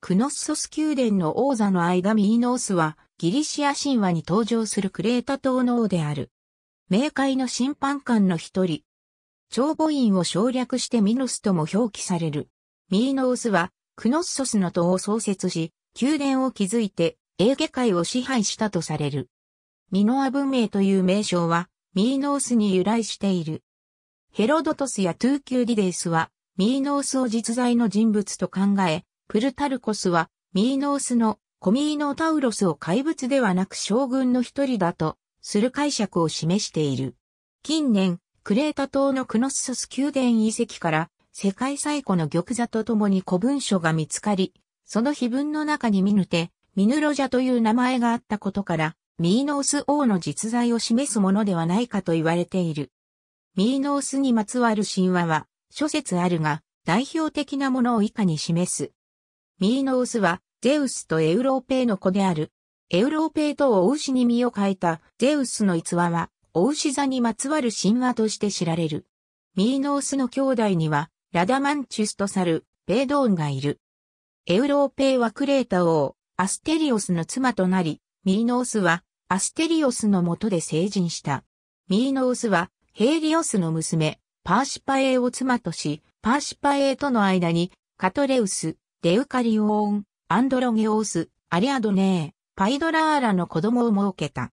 クノッソス宮殿の王座の間ミーノースは、ギリシア神話に登場するクレータ島の王である。冥界の審判官の一人。長母院を省略してミノスとも表記される。ミーノースは、クノッソスの塔を創設し、宮殿を築いて、エーゲ海を支配したとされる。ミノア文明という名称は、ミーノースに由来している。ヘロドトスやトゥーキューディデイスは、ミーノースを実在の人物と考え、プルタルコスは、ミーノースのコミーノタウロスを怪物ではなく将軍の一人だと、する解釈を示している。近年、クレータ島のクノッソス宮殿遺跡から、世界最古の玉座とともに古文書が見つかり、その碑文の中にミヌテ、ミヌロジャという名前があったことから、ミーノース王の実在を示すものではないかと言われている。ミーノースにまつわる神話は、諸説あるが、代表的なものを以下に示す。ミーノウスは、ゼウスとエウローペイの子である。エウローペイとお牛に身を変えたゼウスの逸話は、お牛座にまつわる神話として知られる。ミーノースの兄弟には、ラダマンチュスとサル、ペイドーンがいる。エウローペイはクレータ王、アステリオスの妻となり、ミーノースは、アステリオスの下で成人した。ミーノースは、ヘイリオスの娘、パーシパエーを妻とし、パーシパエーとの間に、カトレウス、デウカリオーン、アンドロゲオース、アリアドネー、パイドラーラの子供を設けた。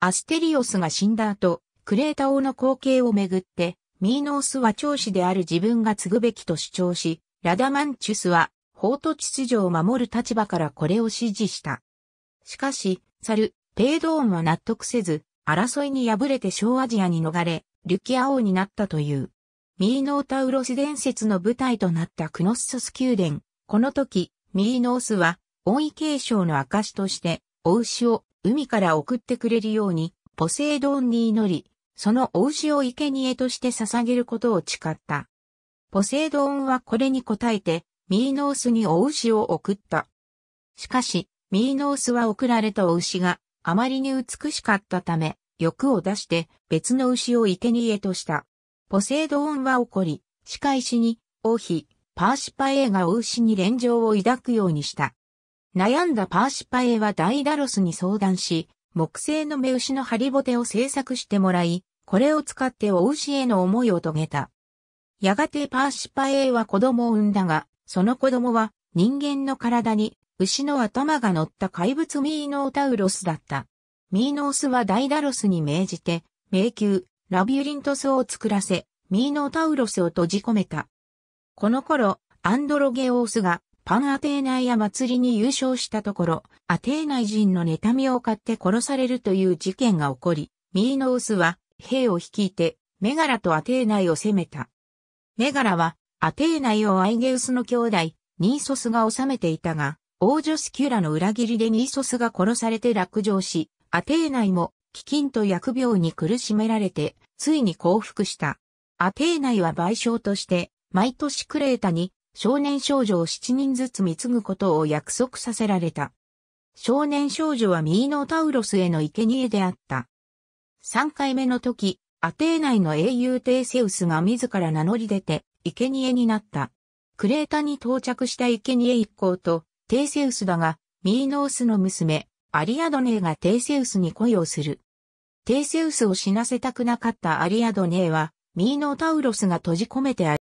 アステリオスが死んだ後、クレータ王の後継をめぐって、ミーノースは長子である自分が継ぐべきと主張し、ラダマンチュスは、法と秩序を守る立場からこれを支持した。しかし、サル、ペイドーンは納得せず、争いに敗れて小アジアに逃れ、リュキア王になったという。ミーノータウロス伝説の舞台となったクノッソス宮殿、この時、ミーノースは、恩意継承の証として、お牛を海から送ってくれるように、ポセイドンに祈り、そのお牛を生贄として捧げることを誓った。ポセイドンはこれに応えて、ミーノースにお牛を送った。しかし、ミーノースは送られたお牛があまりに美しかったため、欲を出して別の牛を生贄とした。ポセイドンは怒り、仕返しに、王妃、パーシパエーがお牛に連情を抱くようにした。悩んだパーシパエーはダイダロスに相談し、木製の目牛のハリボテを製作してもらい、これを使ってお牛への思いを遂げた。やがてパーシパエーは子供を産んだが、その子供は人間の体に牛の頭が乗った怪物ミーノータウロスだった。ミーノースはダイダロスに命じて、迷宮、ラビュリントスを作らせ、ミーノータウロスを閉じ込めた。この頃、アンドロゲオースがパンアテーナイア祭りに優勝したところ、アテーナイ人の妬みを買って殺されるという事件が起こり、ミーノースは兵を率いてメガラとアテーナイを攻めた。メガラはアテーナイをアイゲウスの兄弟、ニーソスが治めていたが、王女スキュラの裏切りでニーソスが殺されて落城し、アテーナイも飢饉と疫病に苦しめられて、ついに降伏した。アテーナイは賠償として、毎年クレータに少年少女を7人ずつ貢ぐことを約束させられた。少年少女はミーノタウロスへの生贄であった。3回目の時、アテー内の英雄テイセウスが自ら名乗り出て、生贄になった。クレータに到着した生贄一行と、テイセウスだが、ミーノースの娘、アリアドネーがテイセウスに恋をする。テイセウスを死なせたくなかったアリアドネーは、ミーノタウロスが閉じ込めて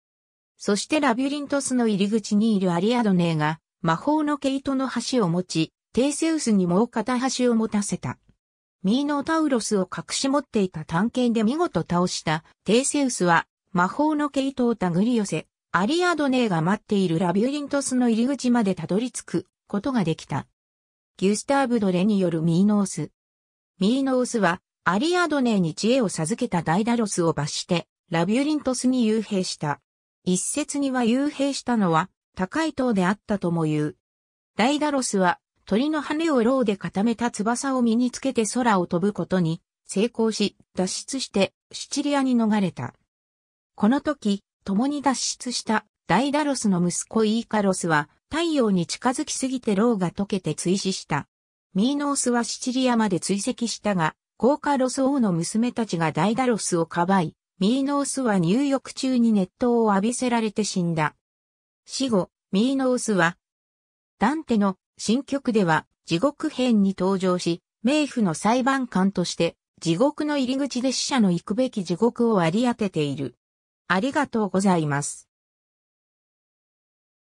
そしてラビュリントスの入り口にいるアリアドネーが、魔法の毛糸の端を持ち、テイセウスにもう片端を持たせた。ミーノタウロスを隠し持っていた探検で見事倒したテイセウスは魔法の毛糸を手繰り寄せ、アリアドネーが待っているラビュリントスの入り口までたどり着くことができた。ギュスターブ・ドレによるミーノース。ミーノースはアリアドネーに知恵を授けたダイダロスを罰してラビュリントスに幽閉した。一説には幽閉したのは高い塔であったとも言う。ダイダロスは鳥の羽を牢で固めた翼を身につけて空を飛ぶことに成功し脱出してシチリアに逃れた。この時、共に脱出したダイダロスの息子イーカロスは太陽に近づきすぎて牢が溶けて追死した。ミーノースはシチリアまで追跡したが、コーカロス王の娘たちがダイダロスをかばい、ミーノースは入浴中に熱湯を浴びせられて死んだ。死後、ミーノースは、ダンテの新曲では地獄編に登場し、冥府の裁判官として地獄の入り口で死者の行くべき地獄を割り当てている。ありがとうございます。